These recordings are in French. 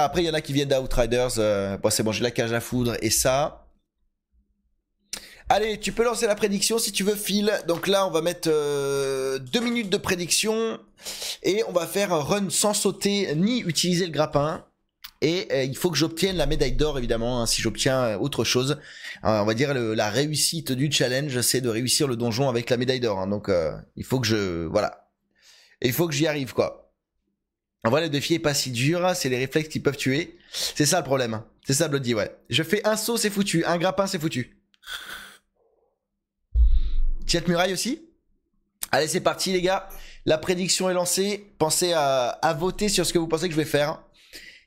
après, il y en a qui viennent d'Outriders. Euh, bon, bah, c'est bon, j'ai la cage à foudre et ça. Allez, tu peux lancer la prédiction si tu veux, Phil. Donc là, on va mettre euh, deux minutes de prédiction et on va faire un run sans sauter ni utiliser le grappin. Et euh, il faut que j'obtienne la médaille d'or, évidemment, hein, si j'obtiens autre chose. on va dire la réussite du challenge, c'est de réussir le donjon avec la médaille d'or. Hein. donc il faut que je... Voilà. il faut que j'y arrive, quoi. En vrai, le défi est pas si dur, c'est les réflexes qui peuvent tuer. C'est ça le problème. C'est ça, Bloody, ouais. Je fais un saut, c'est foutu. Un grappin, c'est foutu. Tiette muraille aussi Allez, c'est parti, les gars. La prédiction est lancée. Pensez à, voter sur ce que vous pensez que je vais faire.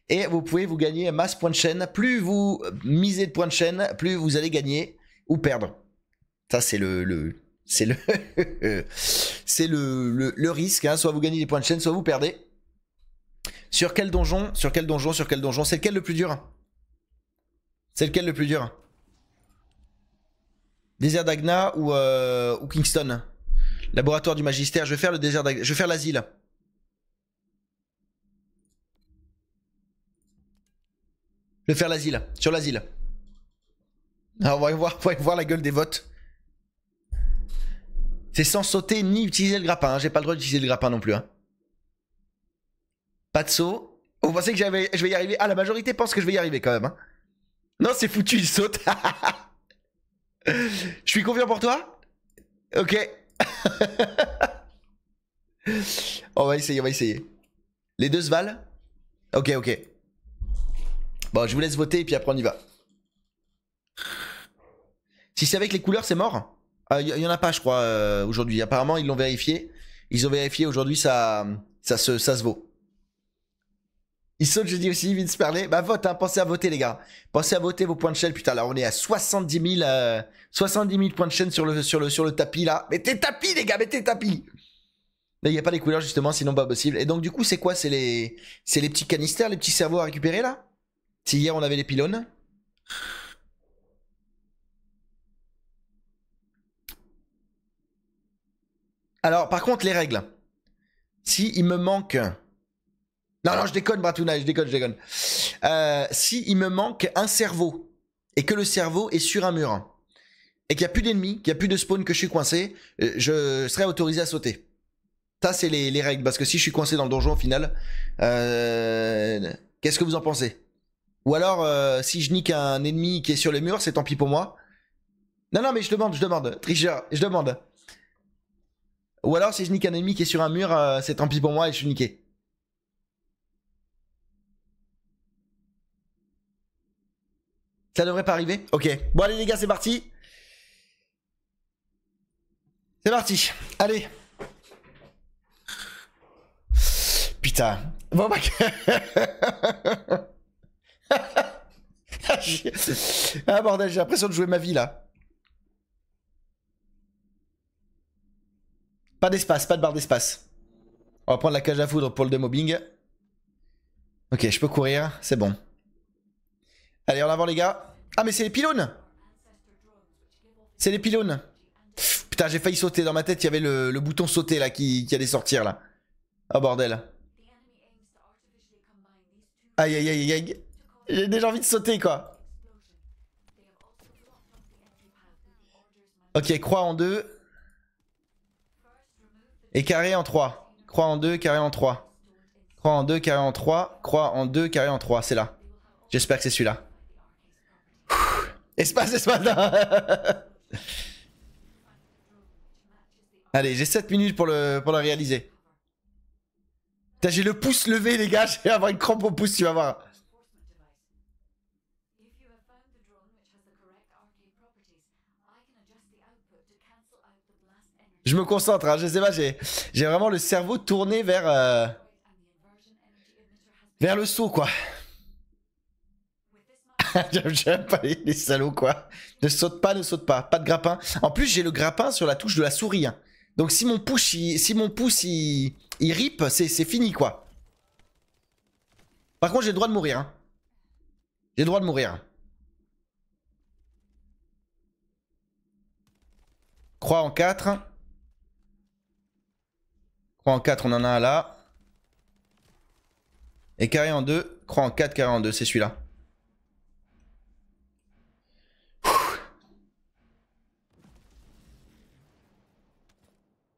Et vous pouvez vous gagner masse points de chaîne. Plus vous misez de points de chaîne, plus vous allez gagner ou perdre. Ça, c'est le, c'est le, c'est le, le, risque. Hein. Soit vous gagnez des points de chaîne, soit vous perdez. Sur quel donjon Sur quel donjon Sur quel donjon C'est lequel le plus dur C'est lequel le plus dur Désert d'Agna ou, euh, ou Kingston Laboratoire du Magistère. Je vais faire le désert Je vais faire l'asile. Je vais faire l'asile. Sur l'asile. on va voir, voir la gueule des votes. C'est sans sauter ni utiliser le grappin. Hein. J'ai pas le droit d'utiliser le grappin non plus. Hein. Pas de saut. Vous pensez que je vais y arriver Ah, la majorité pense que je vais y arriver quand même. Hein. Non, c'est foutu, il saute. je suis confiant pour toi Ok. on va essayer, on va essayer. Les deux se valent Ok, ok. Bon, je vous laisse voter et puis après on y va. Si c'est avec les couleurs, c'est mort Il ah, n'y en a pas, je crois, euh, aujourd'hui. Apparemment, ils l'ont vérifié. Ils ont vérifié aujourd'hui, ça, ça, ça se vaut. Il saute, je dis aussi, se parler. Bah, vote, hein, pensez à voter, les gars. Pensez à voter vos points de chaîne. Putain, là, on est à 70 000, euh, points de chaîne sur le, sur, le, sur le tapis, là. Mettez tapis, les gars, mettez tapis. Là, il n'y a pas les couleurs, justement, sinon pas possible. Et donc, du coup, c'est quoi C'est les, c'est les petits canisters, les petits cerveaux à récupérer, là Si hier, on avait les pylônes Alors, par contre, les règles. Si il me manque non, non, je déconne, Bratuna, je déconne, je déconne. Euh, si il me manque un cerveau et que le cerveau est sur un mur et qu'il n'y a plus d'ennemis, qu'il n'y a plus de spawn, que je suis coincé, euh, je serai autorisé à sauter. Ça, c'est les, règles. Parce que si je suis coincé dans le donjon au final, euh, qu'est-ce que vous en pensez Ou alors, si je nique un ennemi qui est sur le mur, c'est tant pis pour moi. Non, non, mais je demande, je demande. Tricheur, je demande. Ou alors, si je nique un ennemi qui est sur un mur, c'est tant pis pour moi et je suis niqué. Ça devrait pas arriver Ok. Bon allez les gars, c'est parti. C'est parti. Allez. Putain. Bon bah... ah bordel, j'ai l'impression de jouer ma vie là. Pas d'espace, pas de barre d'espace. On va prendre la cage à foudre pour le démobbing. Ok, je peux courir, c'est bon. Allez, en avant les gars. Ah mais c'est les pylônes C'est les pylônes. putain, j'ai failli sauter. Dans ma tête, il y avait le, bouton sauter là qui, allait sortir là. Oh bordel. Aïe aïe aïe aïe. J'ai déjà envie de sauter quoi. Ok, croix en deux. Et carré en 3. Croix en deux carré en 3. Croix en deux carré en trois. Croix en deux carré en trois. C'est là. J'espère que c'est celui-là. Espace, espace, Allez, j'ai 7 minutes pour le, pour le réaliser. j'ai le pouce levé, les gars. j'ai vais avoir une crampe au pouce, tu vas voir. Je me concentre, hein. je sais pas, j'ai vraiment le cerveau tourné vers, euh, vers le saut, quoi. J'aime pas les, salauds, quoi. Ne saute pas, ne saute pas. Pas de grappin. En plus, j'ai le grappin sur la touche de la souris. Hein. Donc si mon, si mon pouce, il, rip, c'est fini, quoi. Par contre, j'ai le droit de mourir. Hein. J'ai le droit de mourir. Croix en 4. Croix en 4, on en a un là. Et carré en 2. Croix en 4, carré en 2, c'est celui-là.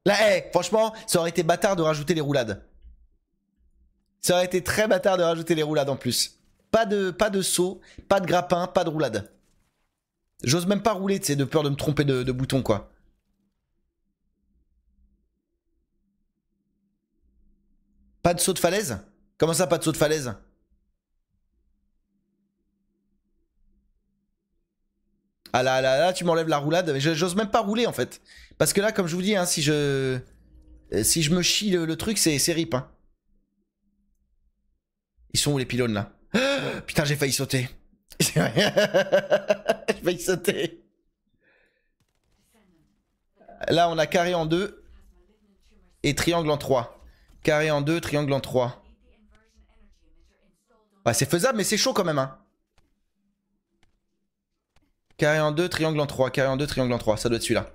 Là, franchement, ça aurait été bâtard de rajouter les roulades. Ça aurait été très bâtard de rajouter les roulades en plus. Pas de, pas de saut, pas de grappin, pas de roulade. J'ose même pas rouler, tu sais, de peur de me tromper de, de bouton, quoi. Pas de saut de falaise Comment ça, pas de saut de falaise Ah là là là, tu m'enlèves la roulade. Mais j'ose même pas rouler en fait. Parce que là, comme je vous dis, hein, si je. Euh, si je me chie le, truc, c'est rip. Hein. Ils sont où les pylônes là Putain, j'ai failli sauter. j'ai failli sauter. Là, on a carré en deux et triangle en trois Carré en deux triangle en 3. c'est faisable, mais c'est chaud quand même. Hein. Carré en deux, triangle en trois, Carré en deux, triangle en trois, Ça doit être celui-là.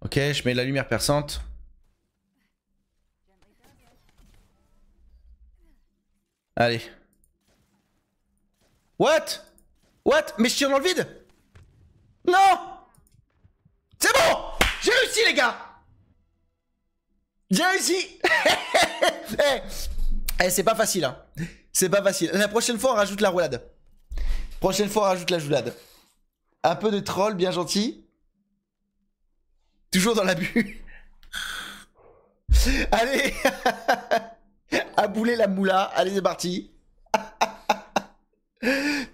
Ok, je mets la lumière perçante. Allez. What What Mais je tire dans le vide Non C'est bon J'ai réussi, les gars J'ai réussi Eh eh, c'est pas facile, hein. C'est pas facile. La prochaine fois, on rajoute la roulade. Prochaine fois, on rajoute la roulade. Un peu de troll, bien gentil. Toujours dans l'abus. Allez À bouler la moula. Allez, c'est parti.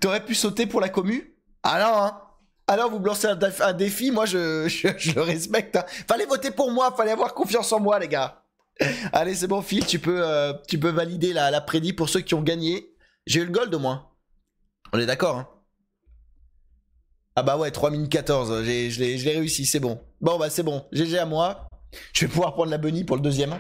T'aurais pu sauter pour la commu Alors, hein alors vous me lancez un, défi, moi je, le respecte. Hein. Fallait voter pour moi, fallait avoir confiance en moi les gars. Allez c'est bon Phil, tu peux, euh, tu peux valider la, prédit pour ceux qui ont gagné. J'ai eu le gold au moins. On est d'accord hein Ah bah ouais, 3014, je l'ai réussi, c'est bon. Bon bah c'est bon, GG à moi. Je vais pouvoir prendre la bunny pour le deuxième.